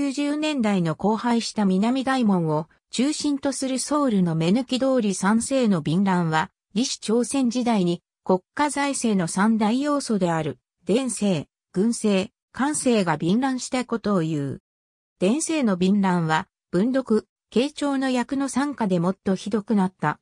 1990年代の荒廃した南大門を中心とするソウルの目抜き通り三世の便乱は、李氏朝鮮時代に国家財政の三大要素である、伝政、軍政、官政が便乱したことを言う。伝政の便乱は、文読、慶長の役の参加でもっとひどくなった。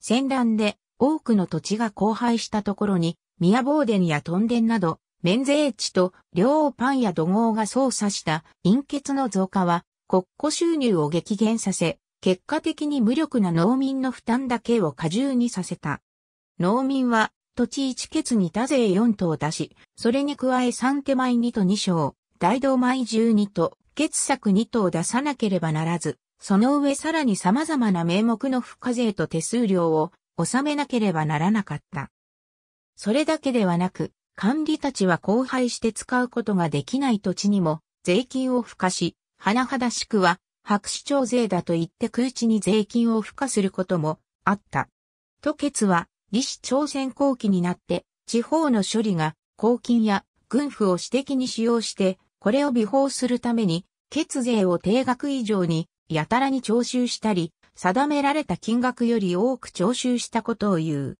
戦乱で多くの土地が荒廃したところに、宮坊殿や屯殿など免税地と両パンや土豪が操作した陰血の増加は国庫収入を激減させ、結果的に無力な農民の負担だけを過重にさせた。農民は土地一欠に多税四頭出し、それに加え三手前二と二章、大道前十二と、欠作二頭出さなければならず、その上さらに様々な名目の付加税と手数料を納めなければならなかった。それだけではなく、管理たちは荒廃して使うことができない土地にも税金を付加し、甚だしくは白紙徴税だと言って空地に税金を付加することもあった。都決は、李氏朝鮮後期になって、地方の処理が公金や軍府を私的に使用して、これを違法するために、血税を定額以上に、やたらに徴収したり、定められた金額より多く徴収したことを言う。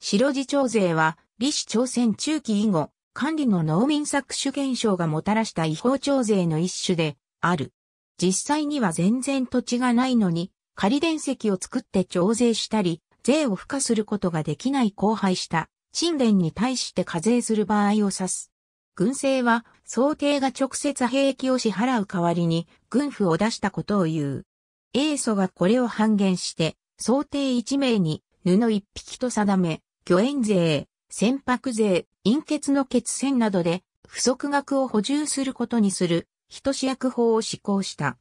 白地徴税は、李氏朝鮮中期以後、管理の農民搾取現象がもたらした違法徴税の一種である。実際には全然土地がないのに、仮伝石を作って徴税したり、税を付加することができない荒廃した、神殿に対して課税する場合を指す。軍政は、想定が直接兵役を支払う代わりに、軍賦を出したことを言う。英祖がこれを半減して、想定一名に、布一匹と定め、漁塩税、船舶税、陰血の血栓などで不足額を補充することにする、人志役法を施行した。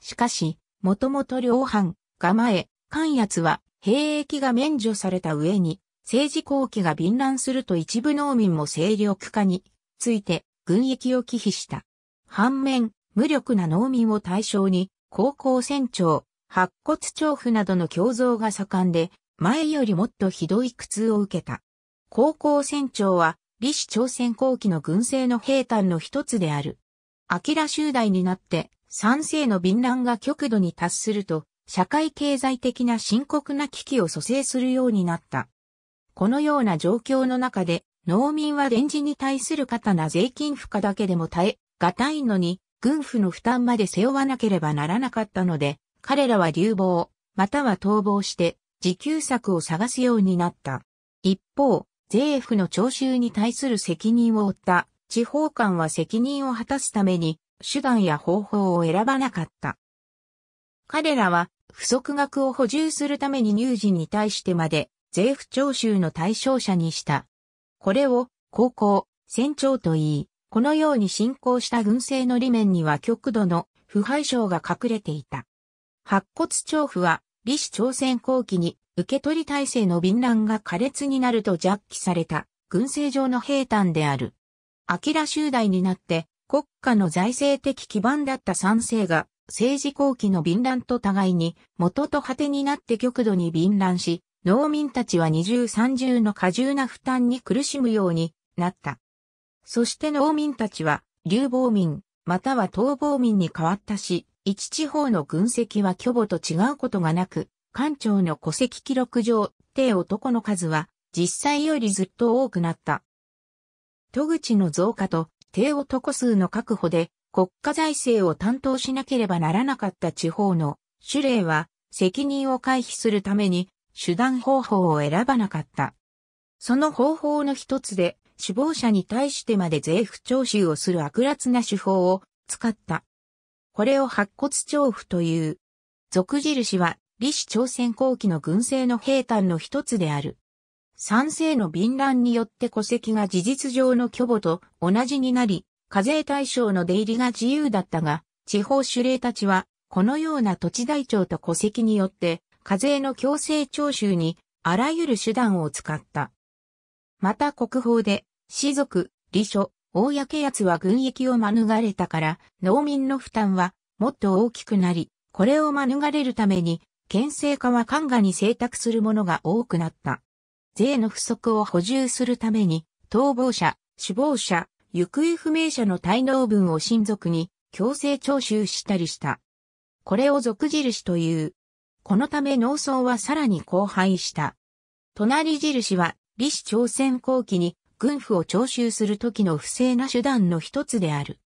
しかし、もともと両藩、釜へ、関奴は兵役が免除された上に、政治後期が便乱すると一部農民も勢力化について軍役を忌避した。反面、無力な農民を対象に、高校船長、白骨調布などの胸像が盛んで、前よりもっとひどい苦痛を受けた。高校船長は、李氏朝鮮後期の軍政の兵団の一つである。明集大になって、三世の貧乱が極度に達すると、社会経済的な深刻な危機を蘇生するようになった。このような状況の中で、農民は電磁に対する過多な税金負荷だけでも耐え、がたいのに、軍府の負担まで背負わなければならなかったので、彼らは流亡、または逃亡して、自給策を探すようになった。一方、税府の徴収に対する責任を負った地方官は責任を果たすために手段や方法を選ばなかった。彼らは不足額を補充するために乳児に対してまで税府徴収の対象者にした。これを高校、船長と言い、このように進行した軍政の理面には極度の腐敗症が隠れていた。白骨調布は、李氏朝鮮後期に受け取り体制の敏乱が苛烈になると弱気された、軍政上の兵坦である。明ら集大になって、国家の財政的基盤だった三世が、政治後期の敏乱と互いに、元と果てになって極度に敏乱し、農民たちは二重三重の過重な負担に苦しむようになった。そして農民たちは、流亡民、または逃亡民に変わったし、一地方の軍籍は巨母と違うことがなく、官庁の戸籍記録上、帝男の数は、実際よりずっと多くなった。戸口の増加と、帝男数の確保で、国家財政を担当しなければならなかった地方の、種類は、責任を回避するために、手段方法を選ばなかった。その方法の一つで、首謀者に対してまで税負徴収をする悪辣な手法を使った。これを白骨調布という。俗印は李氏朝鮮後期の軍政の兵端の一つである。三世の貧乱によって戸籍が事実上の巨母と同じになり、課税対象の出入りが自由だったが、地方主令たちは、このような土地台帳と戸籍によって、課税の強制徴収に、あらゆる手段を使った。また国宝で、士族、李書、公奴は軍役を免れたから、農民の負担は、もっと大きくなり、これを免れるために、県政化は官下に請託するものが多くなった。税の不足を補充するために、逃亡者、死亡者、行方不明者の滞納分を親族に強制徴収したりした。これを俗印という。このため農村はさらに荒廃した。隣印は、李氏朝鮮後期に軍府を徴収する時の不正な手段の一つである。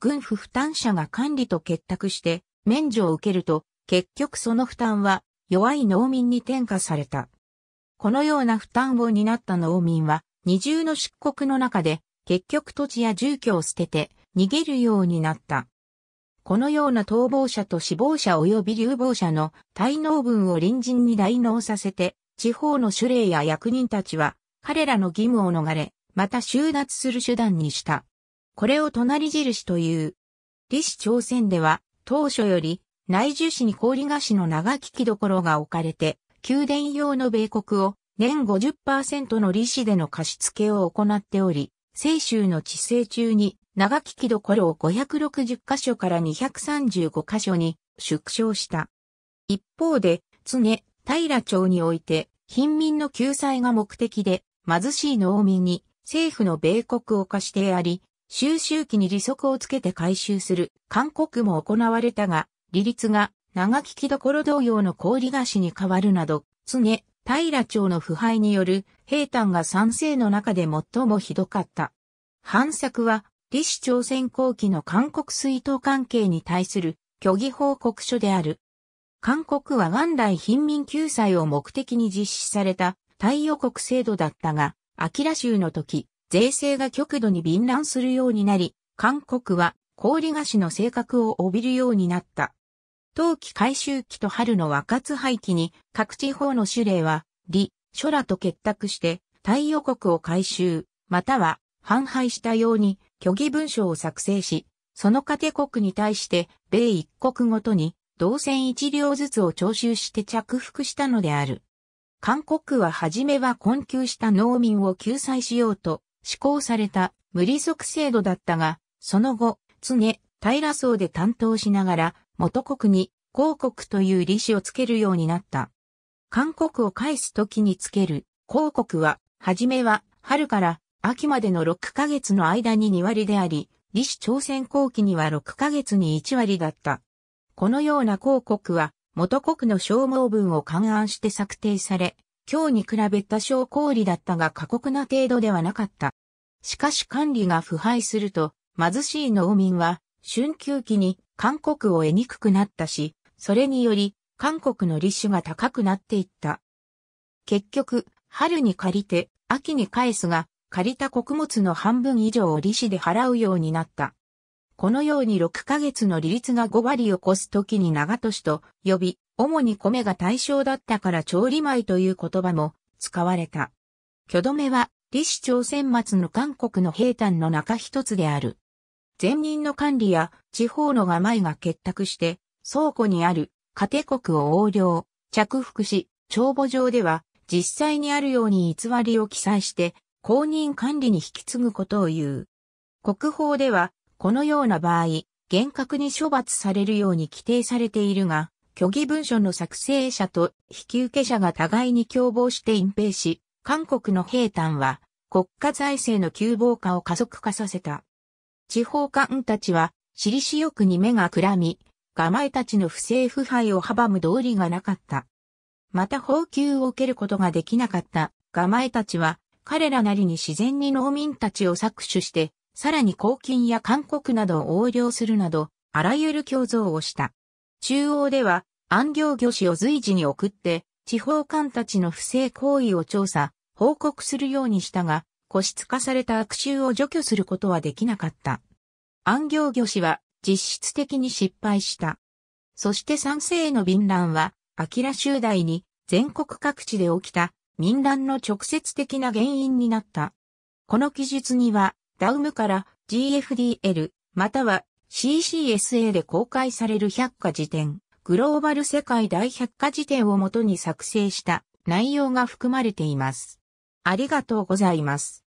軍府負担者が管理と結託して免除を受けると結局その負担は弱い農民に転嫁された。このような負担を担った農民は二重の出国の中で結局土地や住居を捨てて逃げるようになった。このような逃亡者と死亡者及び流亡者の滞納分を隣人に代納させて、地方の主令や役人たちは彼らの義務を逃れ、また収奪する手段にした。これを隣印という。李氏朝鮮では当初より内樹市に氷菓子の長ききどころが置かれて、宮殿用の米国を年50%の利子での貸し付けを行っており、清州の治世中に長ききどころを560箇所から235箇所に縮小した。一方で、常、平町において、貧民の救済が目的で、貧しい農民に政府の米国を貸してあり、収集期に利息をつけて回収する勧告も行われたが、利率が長聞きどころ同様の氷菓子に変わるなど、常、平町の腐敗による平坦が賛成の中で最もひどかった。反作は、李氏朝鮮後期の韓国水道関係に対する虚偽報告書である。韓国は元来貧民救済を目的に実施された太陽国制度だったが、アキラ州の時、税制が極度に敏乱するようになり、韓国は氷菓子の性格を帯びるようになった。冬季回収期と春の若津廃期に各地方の種類は、李、諸羅と結託して、太陽国を回収、または、反廃したように、虚偽文書を作成し、その家庭国に対して、米一国ごとに、同線一両ずつを徴収して着服したのである。韓国は初めは困窮した農民を救済しようと施行された無利息制度だったが、その後、常、平層で担当しながら元国に広国という利子をつけるようになった。韓国を返す時につける広国は、はじめは春から秋までの6ヶ月の間に2割であり、利子朝鮮後期には6ヶ月に1割だった。このような広国は、元国の消耗分を勘案して策定され、今日に比べ多少高利だったが過酷な程度ではなかった。しかし管理が腐敗すると、貧しい農民は、春休期に韓国を得にくくなったし、それにより、韓国の利子が高くなっていった。結局、春に借りて、秋に返すが、借りた穀物の半分以上を利子で払うようになった。このように6ヶ月の利率が5割を超す時に長年と呼び、主に米が対象だったから調理米という言葉も使われた。挙止めは、李氏朝鮮末の韓国の兵団の中一つである。前任の管理や地方の構前が結託して、倉庫にある家庭国を横領、着服し、帳簿上では実際にあるように偽りを記載して、公認管理に引き継ぐことを言う。国法では、このような場合、厳格に処罰されるように規定されているが、虚偽文書の作成者と引受者が互いに共謀して隠蔽し、韓国の兵団は国家財政の窮乏化を加速化させた。地方官たちは、私しよ欲に目がくらみ、我前たちの不正腐敗を阻む道理がなかった。また報給を受けることができなかった我前たちは、彼らなりに自然に農民たちを搾取して、さらに公金や勧告などを横領するなど、あらゆる共造をした。中央では、安行漁師を随時に送って、地方官たちの不正行為を調査、報告するようにしたが、個室化された悪臭を除去することはできなかった。暗行魚氏は実質的に失敗した。そして三世への便乱は、アキラ集大に全国各地で起きた民乱の直接的な原因になった。この記述には、ダウムから GFDL または CCSA で公開される百科辞典、グローバル世界大百科辞典をもとに作成した内容が含まれています。ありがとうございます。